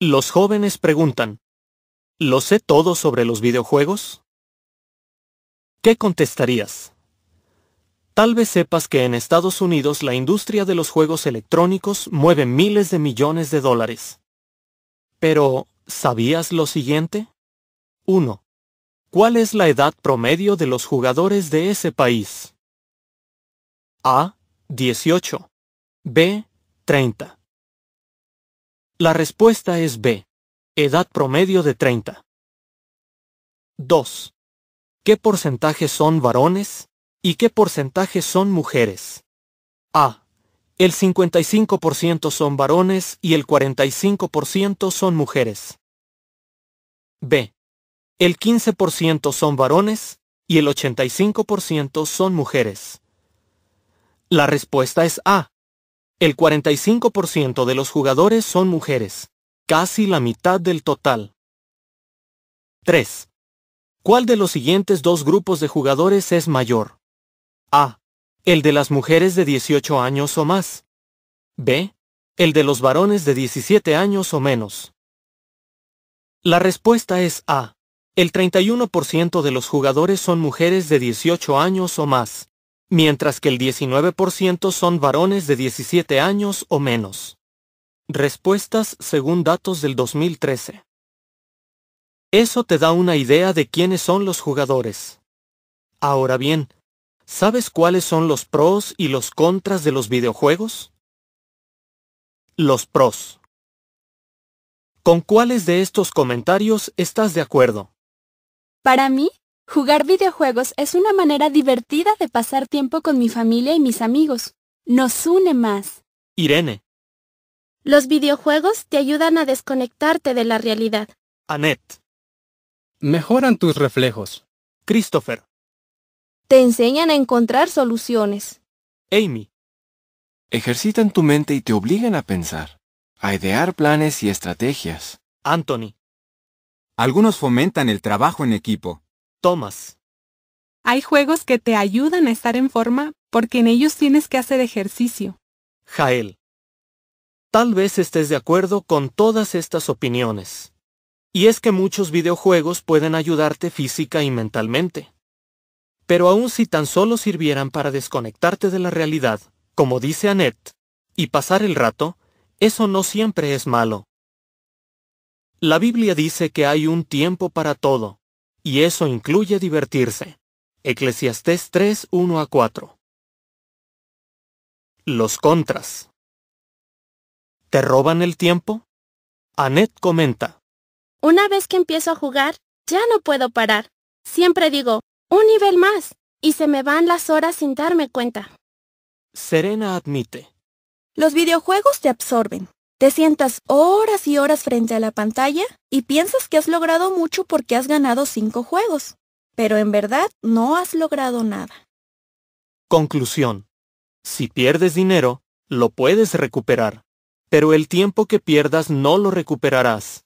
Los jóvenes preguntan, ¿lo sé todo sobre los videojuegos? ¿Qué contestarías? Tal vez sepas que en Estados Unidos la industria de los juegos electrónicos mueve miles de millones de dólares. Pero, ¿sabías lo siguiente? 1. ¿Cuál es la edad promedio de los jugadores de ese país? A. 18. B. 30. La respuesta es B. Edad promedio de 30. 2. ¿Qué porcentaje son varones? ¿Y qué porcentaje son mujeres? A. El 55% son varones y el 45% son mujeres. B. El 15% son varones y el 85% son mujeres. La respuesta es A. El 45% de los jugadores son mujeres, casi la mitad del total. 3. ¿Cuál de los siguientes dos grupos de jugadores es mayor? A. El de las mujeres de 18 años o más. B. El de los varones de 17 años o menos. La respuesta es A. El 31% de los jugadores son mujeres de 18 años o más mientras que el 19% son varones de 17 años o menos. Respuestas según datos del 2013. Eso te da una idea de quiénes son los jugadores. Ahora bien, ¿sabes cuáles son los pros y los contras de los videojuegos? Los pros. ¿Con cuáles de estos comentarios estás de acuerdo? Para mí, Jugar videojuegos es una manera divertida de pasar tiempo con mi familia y mis amigos. Nos une más. Irene. Los videojuegos te ayudan a desconectarte de la realidad. Annette. Mejoran tus reflejos. Christopher. Te enseñan a encontrar soluciones. Amy. Ejercitan tu mente y te obligan a pensar, a idear planes y estrategias. Anthony. Algunos fomentan el trabajo en equipo. Tomas, Hay juegos que te ayudan a estar en forma porque en ellos tienes que hacer ejercicio. Jael. Tal vez estés de acuerdo con todas estas opiniones. Y es que muchos videojuegos pueden ayudarte física y mentalmente. Pero aun si tan solo sirvieran para desconectarte de la realidad, como dice Annette, y pasar el rato, eso no siempre es malo. La Biblia dice que hay un tiempo para todo, y eso incluye divertirse. Eclesiastés 3, 1 a 4. Los contras. ¿Te roban el tiempo? Annette comenta. Una vez que empiezo a jugar, ya no puedo parar. Siempre digo, un nivel más, y se me van las horas sin darme cuenta. Serena admite. Los videojuegos te absorben. Te sientas horas y horas frente a la pantalla y piensas que has logrado mucho porque has ganado cinco juegos, pero en verdad no has logrado nada. Conclusión. Si pierdes dinero, lo puedes recuperar, pero el tiempo que pierdas no lo recuperarás.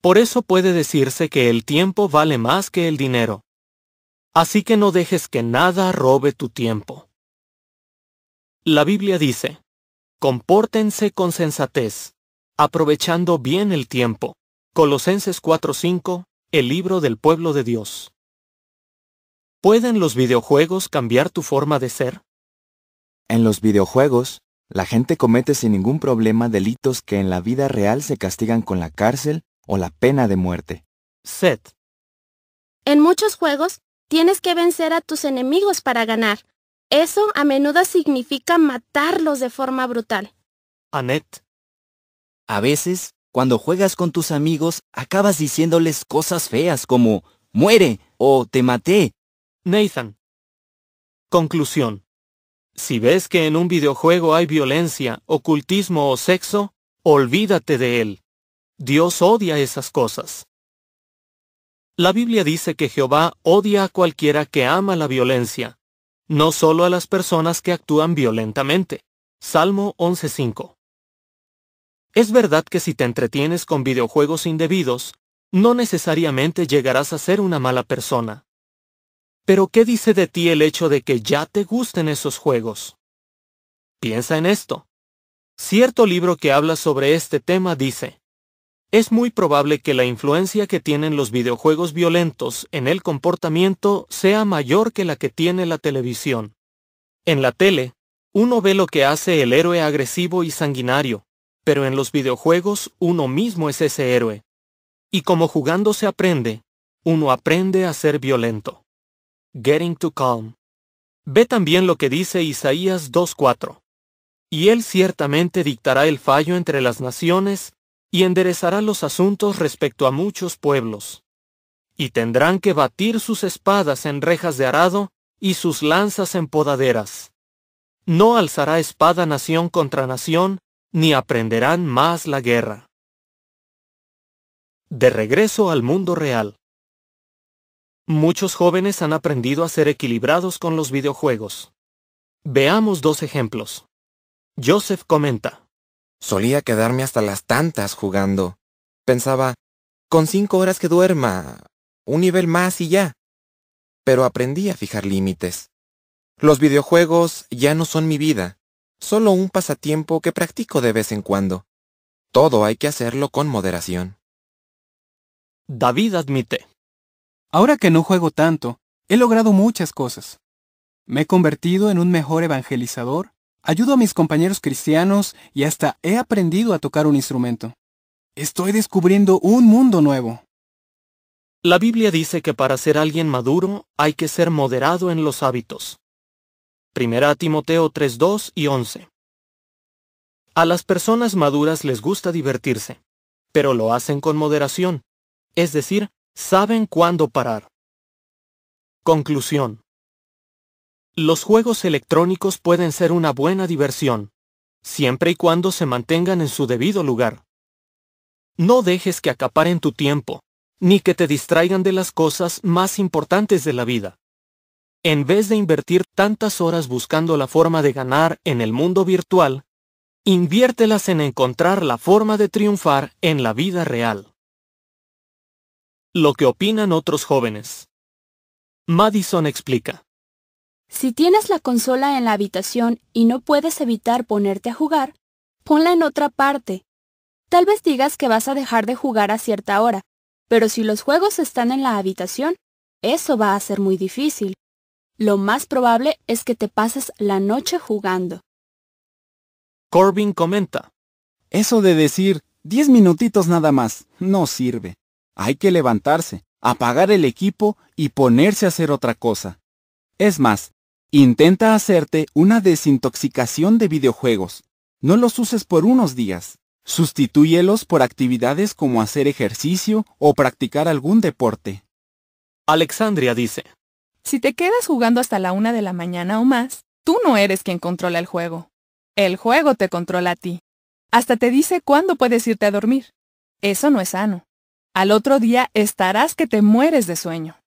Por eso puede decirse que el tiempo vale más que el dinero. Así que no dejes que nada robe tu tiempo. La Biblia dice, Compórtense con sensatez, aprovechando bien el tiempo. Colosenses 4:5, el libro del pueblo de Dios. ¿Pueden los videojuegos cambiar tu forma de ser? En los videojuegos, la gente comete sin ningún problema delitos que en la vida real se castigan con la cárcel o la pena de muerte. 7. En muchos juegos, tienes que vencer a tus enemigos para ganar, eso a menudo significa matarlos de forma brutal. Anet. A veces, cuando juegas con tus amigos, acabas diciéndoles cosas feas como muere o te maté. Nathan. Conclusión. Si ves que en un videojuego hay violencia, ocultismo o sexo, olvídate de él. Dios odia esas cosas. La Biblia dice que Jehová odia a cualquiera que ama la violencia, no solo a las personas que actúan violentamente. Salmo 11.5. Es verdad que si te entretienes con videojuegos indebidos, no necesariamente llegarás a ser una mala persona. Pero ¿qué dice de ti el hecho de que ya te gusten esos juegos? Piensa en esto. Cierto libro que habla sobre este tema dice, es muy probable que la influencia que tienen los videojuegos violentos en el comportamiento sea mayor que la que tiene la televisión. En la tele, uno ve lo que hace el héroe agresivo y sanguinario, pero en los videojuegos uno mismo es ese héroe. Y como jugando se aprende, uno aprende a ser violento. Getting to Calm. Ve también lo que dice Isaías 2.4. Y él ciertamente dictará el fallo entre las naciones, y enderezará los asuntos respecto a muchos pueblos. Y tendrán que batir sus espadas en rejas de arado, y sus lanzas en podaderas. No alzará espada nación contra nación, ni aprenderán más la guerra. De regreso al mundo real. Muchos jóvenes han aprendido a ser equilibrados con los videojuegos. Veamos dos ejemplos. Joseph comenta. Solía quedarme hasta las tantas jugando. Pensaba, con cinco horas que duerma, un nivel más y ya. Pero aprendí a fijar límites. Los videojuegos ya no son mi vida, solo un pasatiempo que practico de vez en cuando. Todo hay que hacerlo con moderación. David admite. Ahora que no juego tanto, he logrado muchas cosas. Me he convertido en un mejor evangelizador, Ayudo a mis compañeros cristianos y hasta he aprendido a tocar un instrumento. Estoy descubriendo un mundo nuevo. La Biblia dice que para ser alguien maduro hay que ser moderado en los hábitos. 1 Timoteo 3:2 y 11. A las personas maduras les gusta divertirse, pero lo hacen con moderación, es decir, saben cuándo parar. Conclusión. Los juegos electrónicos pueden ser una buena diversión, siempre y cuando se mantengan en su debido lugar. No dejes que acaparen tu tiempo, ni que te distraigan de las cosas más importantes de la vida. En vez de invertir tantas horas buscando la forma de ganar en el mundo virtual, inviértelas en encontrar la forma de triunfar en la vida real. Lo que opinan otros jóvenes. Madison explica. Si tienes la consola en la habitación y no puedes evitar ponerte a jugar, ponla en otra parte. Tal vez digas que vas a dejar de jugar a cierta hora, pero si los juegos están en la habitación, eso va a ser muy difícil. Lo más probable es que te pases la noche jugando. Corbin comenta, eso de decir 10 minutitos nada más no sirve. Hay que levantarse, apagar el equipo y ponerse a hacer otra cosa. Es más, Intenta hacerte una desintoxicación de videojuegos. No los uses por unos días. Sustitúyelos por actividades como hacer ejercicio o practicar algún deporte. Alexandria dice. Si te quedas jugando hasta la una de la mañana o más, tú no eres quien controla el juego. El juego te controla a ti. Hasta te dice cuándo puedes irte a dormir. Eso no es sano. Al otro día estarás que te mueres de sueño.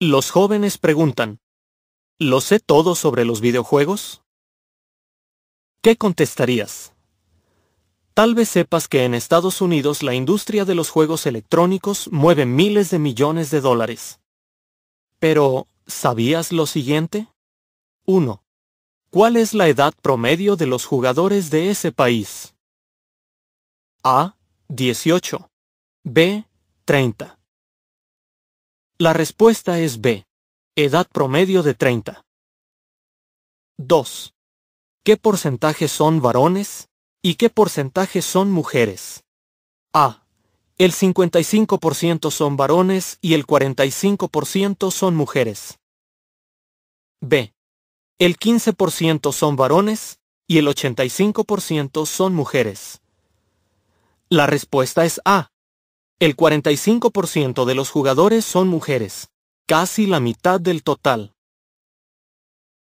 Los jóvenes preguntan, ¿lo sé todo sobre los videojuegos? ¿Qué contestarías? Tal vez sepas que en Estados Unidos la industria de los juegos electrónicos mueve miles de millones de dólares. Pero, ¿sabías lo siguiente? 1. ¿Cuál es la edad promedio de los jugadores de ese país? A. 18. B. 30. La respuesta es B. Edad promedio de 30. 2. ¿Qué porcentaje son varones? ¿Y qué porcentaje son mujeres? A. El 55% son varones y el 45% son mujeres. B. El 15% son varones y el 85% son mujeres. La respuesta es A. El 45% de los jugadores son mujeres, casi la mitad del total.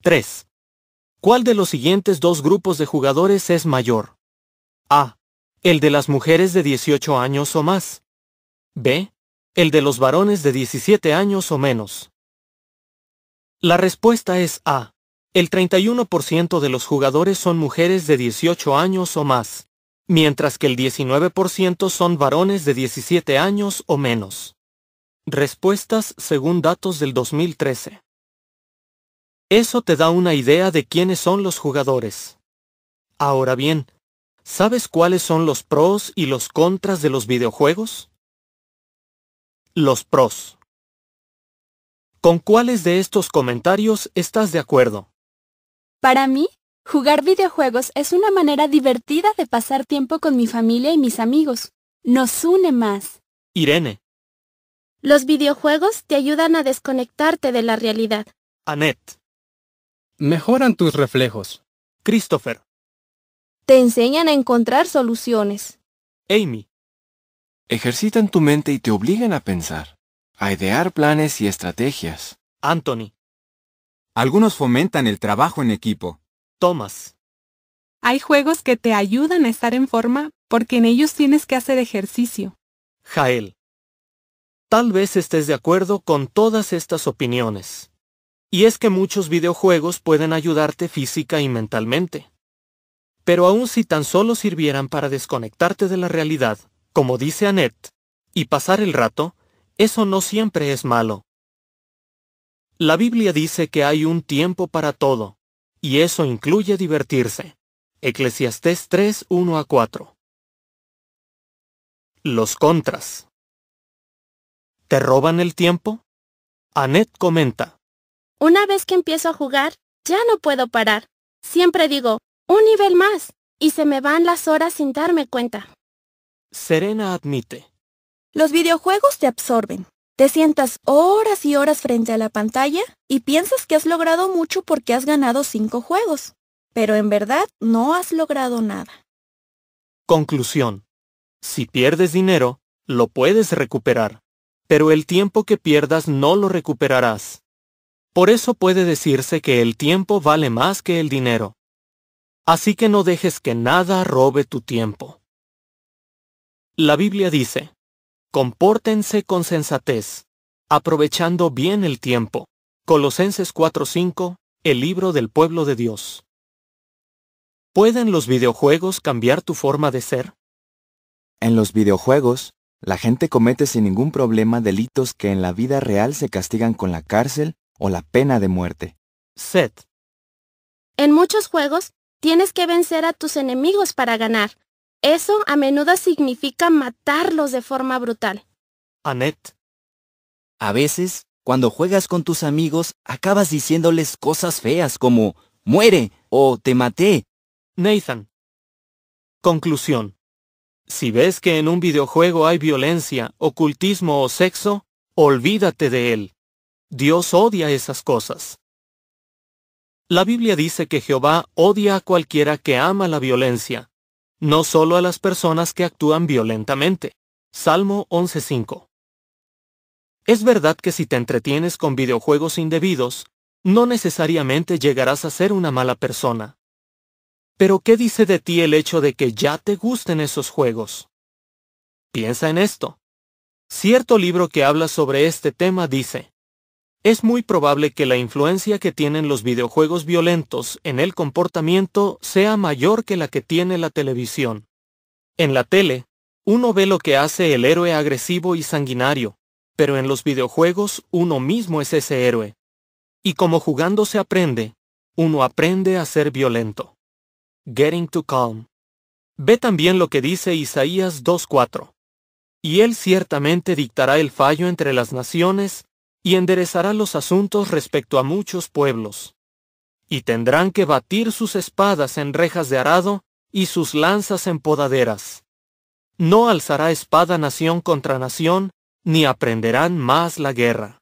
3. ¿Cuál de los siguientes dos grupos de jugadores es mayor? A. El de las mujeres de 18 años o más. B. El de los varones de 17 años o menos. La respuesta es A. El 31% de los jugadores son mujeres de 18 años o más mientras que el 19% son varones de 17 años o menos. Respuestas según datos del 2013. Eso te da una idea de quiénes son los jugadores. Ahora bien, ¿sabes cuáles son los pros y los contras de los videojuegos? Los pros. ¿Con cuáles de estos comentarios estás de acuerdo? Para mí, Jugar videojuegos es una manera divertida de pasar tiempo con mi familia y mis amigos. Nos une más. Irene. Los videojuegos te ayudan a desconectarte de la realidad. Annette. Mejoran tus reflejos. Christopher. Te enseñan a encontrar soluciones. Amy. Ejercitan tu mente y te obligan a pensar, a idear planes y estrategias. Anthony. Algunos fomentan el trabajo en equipo. Tomas, Hay juegos que te ayudan a estar en forma porque en ellos tienes que hacer ejercicio. Jael. Tal vez estés de acuerdo con todas estas opiniones. Y es que muchos videojuegos pueden ayudarte física y mentalmente. Pero aun si tan solo sirvieran para desconectarte de la realidad, como dice Annette, y pasar el rato, eso no siempre es malo. La Biblia dice que hay un tiempo para todo, y eso incluye divertirse. Eclesiastés 3, 1 a 4. Los contras. ¿Te roban el tiempo? Annette comenta. Una vez que empiezo a jugar, ya no puedo parar. Siempre digo, un nivel más, y se me van las horas sin darme cuenta. Serena admite. Los videojuegos te absorben. Te sientas horas y horas frente a la pantalla y piensas que has logrado mucho porque has ganado cinco juegos, pero en verdad no has logrado nada. Conclusión. Si pierdes dinero, lo puedes recuperar, pero el tiempo que pierdas no lo recuperarás. Por eso puede decirse que el tiempo vale más que el dinero. Así que no dejes que nada robe tu tiempo. La Biblia dice, Compórtense con sensatez, aprovechando bien el tiempo. Colosenses 4:5, el libro del pueblo de Dios. ¿Pueden los videojuegos cambiar tu forma de ser? En los videojuegos, la gente comete sin ningún problema delitos que en la vida real se castigan con la cárcel o la pena de muerte. 7. En muchos juegos, tienes que vencer a tus enemigos para ganar, eso a menudo significa matarlos de forma brutal. Annette. A veces, cuando juegas con tus amigos, acabas diciéndoles cosas feas como muere o te maté. Nathan. Conclusión. Si ves que en un videojuego hay violencia, ocultismo o sexo, olvídate de él. Dios odia esas cosas. La Biblia dice que Jehová odia a cualquiera que ama la violencia, no solo a las personas que actúan violentamente. Salmo 11.5. Es verdad que si te entretienes con videojuegos indebidos, no necesariamente llegarás a ser una mala persona. Pero ¿qué dice de ti el hecho de que ya te gusten esos juegos? Piensa en esto. Cierto libro que habla sobre este tema dice, es muy probable que la influencia que tienen los videojuegos violentos en el comportamiento sea mayor que la que tiene la televisión. En la tele, uno ve lo que hace el héroe agresivo y sanguinario, pero en los videojuegos uno mismo es ese héroe. Y como jugando se aprende, uno aprende a ser violento. Getting to Calm. Ve también lo que dice Isaías 2.4. Y él ciertamente dictará el fallo entre las naciones, y enderezará los asuntos respecto a muchos pueblos. Y tendrán que batir sus espadas en rejas de arado, y sus lanzas en podaderas. No alzará espada nación contra nación, ni aprenderán más la guerra.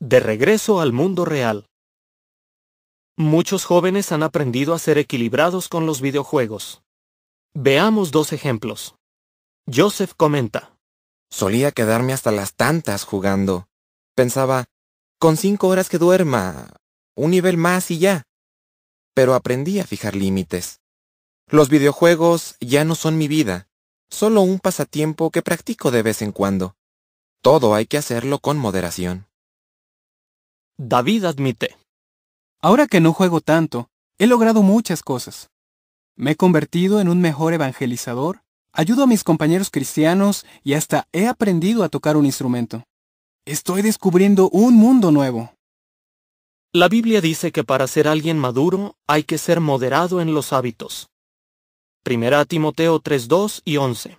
De regreso al mundo real. Muchos jóvenes han aprendido a ser equilibrados con los videojuegos. Veamos dos ejemplos. Joseph comenta. Solía quedarme hasta las tantas jugando. Pensaba, con cinco horas que duerma, un nivel más y ya. Pero aprendí a fijar límites. Los videojuegos ya no son mi vida, solo un pasatiempo que practico de vez en cuando. Todo hay que hacerlo con moderación. David admite. Ahora que no juego tanto, he logrado muchas cosas. Me he convertido en un mejor evangelizador Ayudo a mis compañeros cristianos y hasta he aprendido a tocar un instrumento. Estoy descubriendo un mundo nuevo. La Biblia dice que para ser alguien maduro hay que ser moderado en los hábitos. Primera Timoteo 3:2 y 11.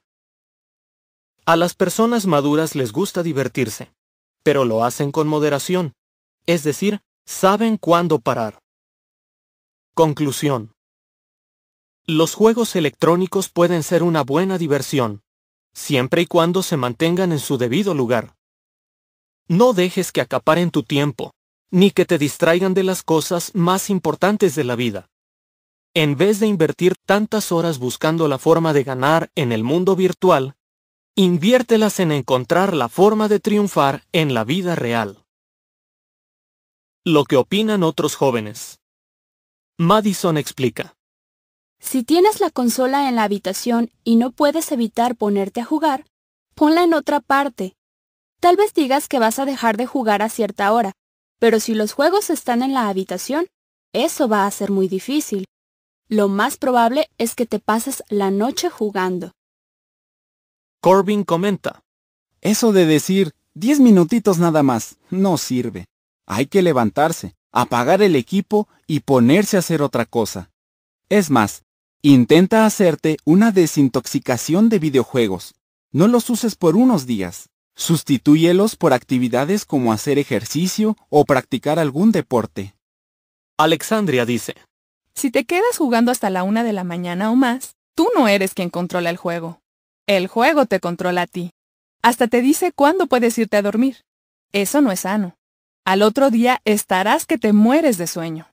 A las personas maduras les gusta divertirse, pero lo hacen con moderación, es decir, saben cuándo parar. Conclusión. Los juegos electrónicos pueden ser una buena diversión, siempre y cuando se mantengan en su debido lugar. No dejes que acaparen tu tiempo, ni que te distraigan de las cosas más importantes de la vida. En vez de invertir tantas horas buscando la forma de ganar en el mundo virtual, inviértelas en encontrar la forma de triunfar en la vida real. Lo que opinan otros jóvenes. Madison explica. Si tienes la consola en la habitación y no puedes evitar ponerte a jugar, ponla en otra parte. Tal vez digas que vas a dejar de jugar a cierta hora, pero si los juegos están en la habitación, eso va a ser muy difícil. Lo más probable es que te pases la noche jugando. Corbin comenta, eso de decir 10 minutitos nada más no sirve. Hay que levantarse, apagar el equipo y ponerse a hacer otra cosa. Es más, Intenta hacerte una desintoxicación de videojuegos. No los uses por unos días. Sustitúyelos por actividades como hacer ejercicio o practicar algún deporte. Alexandria dice. Si te quedas jugando hasta la una de la mañana o más, tú no eres quien controla el juego. El juego te controla a ti. Hasta te dice cuándo puedes irte a dormir. Eso no es sano. Al otro día estarás que te mueres de sueño.